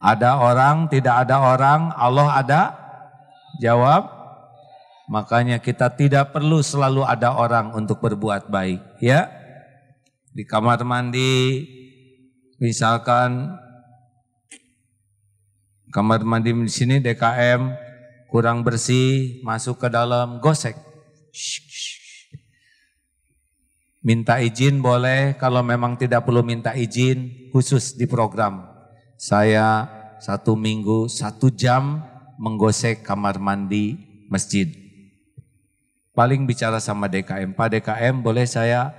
Ada orang, tidak ada orang, Allah ada? Jawab, makanya kita tidak perlu selalu ada orang untuk berbuat baik. Ya, di kamar mandi, misalkan kamar mandi di sini DKM kurang bersih, masuk ke dalam gosek. Minta izin boleh, kalau memang tidak perlu minta izin, khusus di program saya satu minggu satu jam menggosek kamar mandi masjid. Paling bicara sama DKM, Pak DKM boleh saya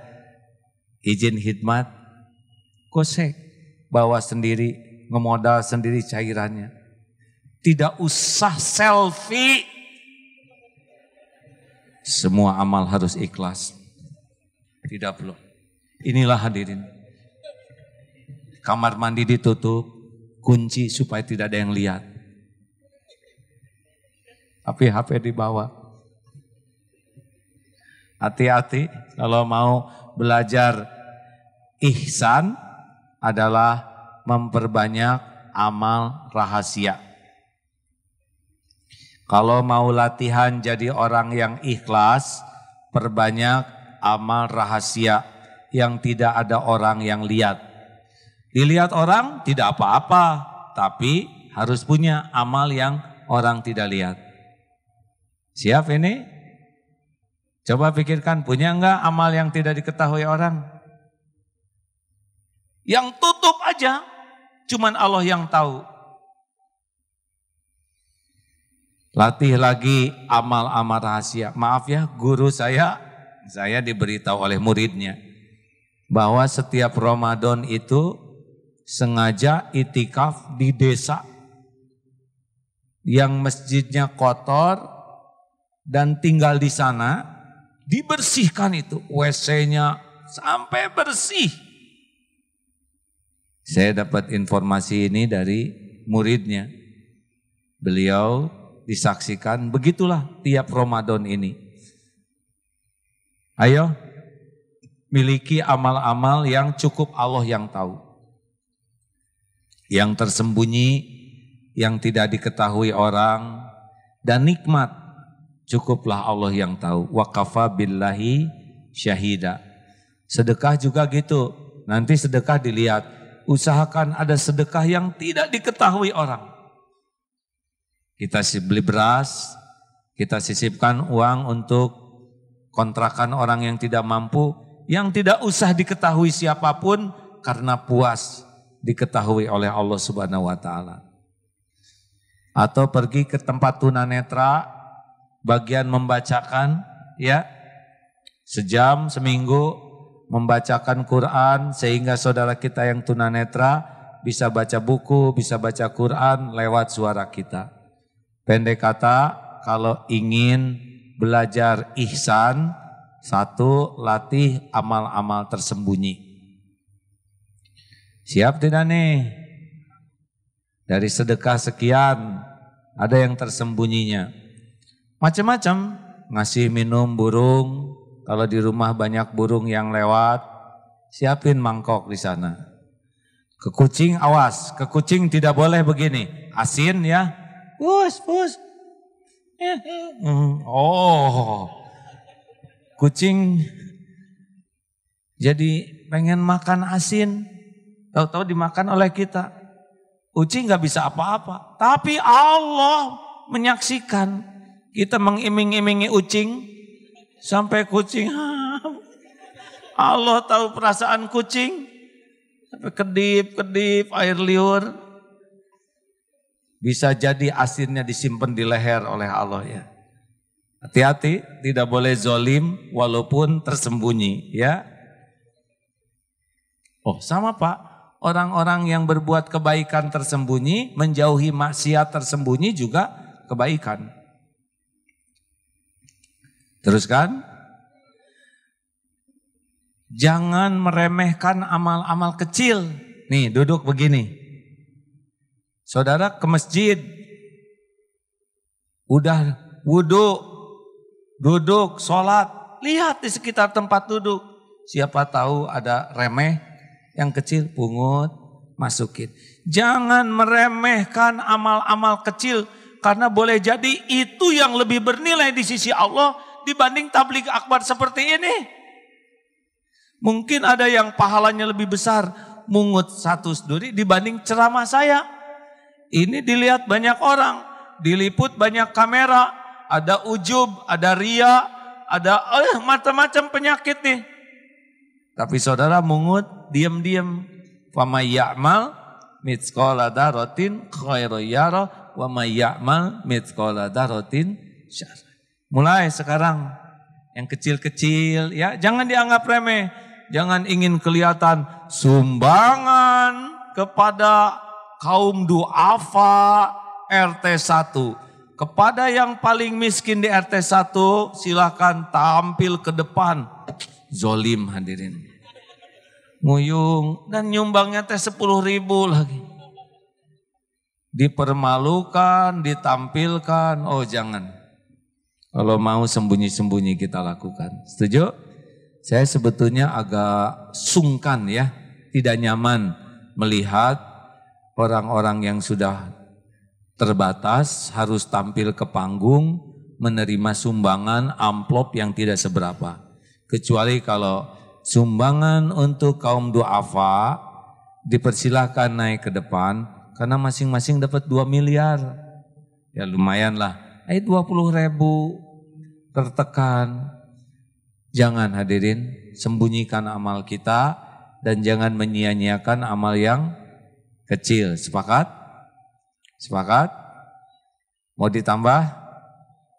izin hikmat, gosek, bawa sendiri, ngemodal sendiri cairannya. Tidak usah selfie. Semua amal harus ikhlas. Tidak perlu. Inilah hadirin. Kamar mandi ditutup, kunci supaya tidak ada yang lihat. Tapi HP dibawa. Hati-hati kalau mau belajar ihsan adalah memperbanyak amal rahasia. Kalau mau latihan jadi orang yang ikhlas, perbanyak amal rahasia yang tidak ada orang yang lihat. Dilihat orang tidak apa-apa, tapi harus punya amal yang orang tidak lihat. Siap ini? Coba pikirkan, punya enggak amal yang tidak diketahui orang? Yang tutup aja, cuman Allah yang tahu. Latih lagi amal-amal rahasia. Maaf ya, guru saya, saya diberitahu oleh muridnya bahwa setiap Ramadan itu sengaja itikaf di desa yang masjidnya kotor dan tinggal di sana dibersihkan itu WC-nya sampai bersih. Saya dapat informasi ini dari muridnya. Beliau disaksikan begitulah tiap Ramadan ini. Ayo miliki amal-amal yang cukup Allah yang tahu yang tersembunyi, yang tidak diketahui orang, dan nikmat cukuplah Allah yang tahu. Wakafa billahi syahida. Sedekah juga gitu. Nanti sedekah dilihat. Usahakan ada sedekah yang tidak diketahui orang. Kita beli beras, kita sisipkan uang untuk kontrakan orang yang tidak mampu, yang tidak usah diketahui siapapun karena puas diketahui oleh Allah Subhanahu wa taala. Atau pergi ke tempat tunanetra bagian membacakan ya sejam seminggu membacakan Quran sehingga saudara kita yang tunanetra bisa baca buku, bisa baca Quran lewat suara kita. Pendek kata, kalau ingin belajar ihsan, satu latih amal-amal tersembunyi. Siap tidak nih? Dari sedekah sekian ada yang tersembunyinya. Macam-macam ngasih minum burung, kalau di rumah banyak burung yang lewat, siapin mangkok di sana. Ke kucing awas, ke kucing tidak boleh begini. Asin ya. Pus, pus. Oh. Kucing jadi pengen makan asin. Tahu-tahu dimakan oleh kita. Uci nggak bisa apa-apa. Tapi Allah menyaksikan kita mengiming-imingi ucing sampai kucing. Allah tahu perasaan kucing. Sampai kedip-kedip air liur. Bisa jadi asinnya disimpan di leher oleh Allah ya. Hati-hati, tidak boleh zolim walaupun tersembunyi ya. Oh sama pak, Orang-orang yang berbuat kebaikan tersembunyi, menjauhi maksiat tersembunyi juga kebaikan. Teruskan. Jangan meremehkan amal-amal kecil. Nih, duduk begini. Saudara ke masjid. Udah wudhu, duduk, sholat. Lihat di sekitar tempat duduk. Siapa tahu ada remeh yang kecil pungut, masukin. Jangan meremehkan amal-amal kecil karena boleh jadi itu yang lebih bernilai di sisi Allah dibanding tablik akbar seperti ini. Mungkin ada yang pahalanya lebih besar mungut satu duri dibanding ceramah saya. Ini dilihat banyak orang, diliput banyak kamera, ada ujub, ada ria, ada eh, macam-macam penyakit nih. Tapi saudara mungut diam-diam. Fama ya'mal darotin khairu yara wa ya'mal darotin syar. Mulai sekarang yang kecil-kecil ya, jangan dianggap remeh. Jangan ingin kelihatan sumbangan kepada kaum duafa RT 1. Kepada yang paling miskin di RT 1 silahkan tampil ke depan. Zolim hadirin nguyung dan nyumbangnya teh sepuluh ribu lagi. Dipermalukan, ditampilkan, oh jangan. Kalau mau sembunyi-sembunyi kita lakukan. Setuju? Saya sebetulnya agak sungkan ya, tidak nyaman melihat orang-orang yang sudah terbatas harus tampil ke panggung menerima sumbangan amplop yang tidak seberapa. Kecuali kalau Sumbangan untuk kaum duafa dipersilahkan naik ke depan karena masing-masing dapat 2 miliar. Ya lumayan lah. Eh 20 ribu tertekan. Jangan hadirin, sembunyikan amal kita dan jangan menyia-nyiakan amal yang kecil. Sepakat? Sepakat? Mau ditambah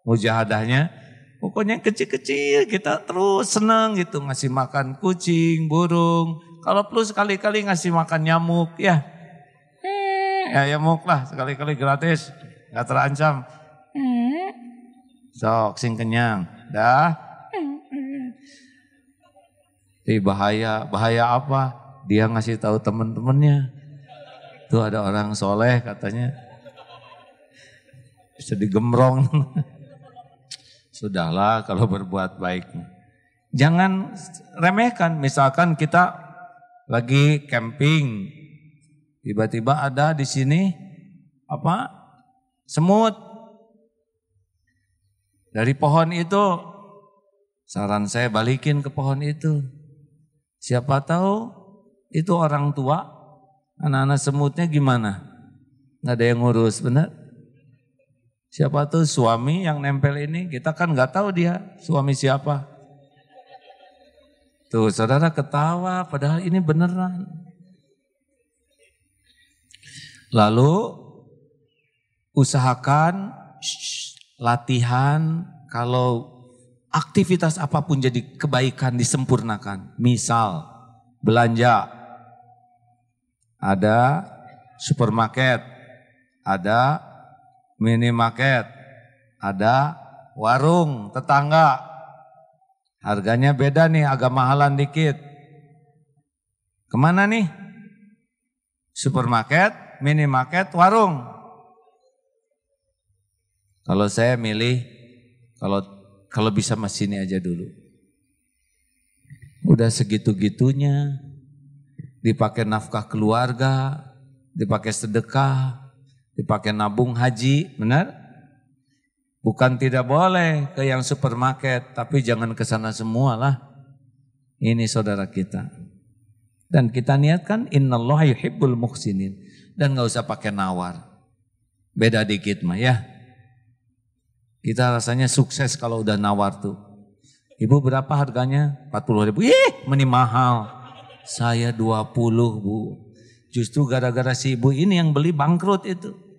mujahadahnya? Pokoknya yang kecil-kecil kita terus senang gitu ngasih makan kucing, burung. Kalau perlu sekali-kali ngasih makan nyamuk ya. Eh, ya nyamuk lah sekali-kali gratis. Gak terancam. Sok sing kenyang. Dah. Tapi bahaya, bahaya apa? Dia ngasih tahu teman-temannya. Tuh ada orang soleh katanya. Bisa digemrong. Sudahlah kalau berbuat baik. Jangan remehkan, misalkan kita lagi camping, tiba-tiba ada di sini apa semut dari pohon itu. Saran saya balikin ke pohon itu. Siapa tahu itu orang tua, anak-anak semutnya gimana? Nggak ada yang ngurus, benar? Siapa tuh suami yang nempel ini? Kita kan nggak tahu dia suami siapa. Tuh saudara ketawa padahal ini beneran. Lalu usahakan shh, latihan kalau aktivitas apapun jadi kebaikan disempurnakan. Misal belanja ada supermarket, ada minimarket, ada warung tetangga. Harganya beda nih, agak mahalan dikit. Kemana nih? Supermarket, minimarket, warung. Kalau saya milih, kalau kalau bisa mas sini aja dulu. Udah segitu-gitunya, dipakai nafkah keluarga, dipakai sedekah, dipakai nabung haji, benar? Bukan tidak boleh ke yang supermarket, tapi jangan ke sana semualah. Ini saudara kita. Dan kita niatkan innallaha yuhibbul muhsinin dan nggak usah pakai nawar. Beda dikit mah ya. Kita rasanya sukses kalau udah nawar tuh. Ibu berapa harganya? 40 ribu. Ih, meni mahal. Saya 20 bu. Justru gara-gara si ibu ini yang beli bangkrut itu.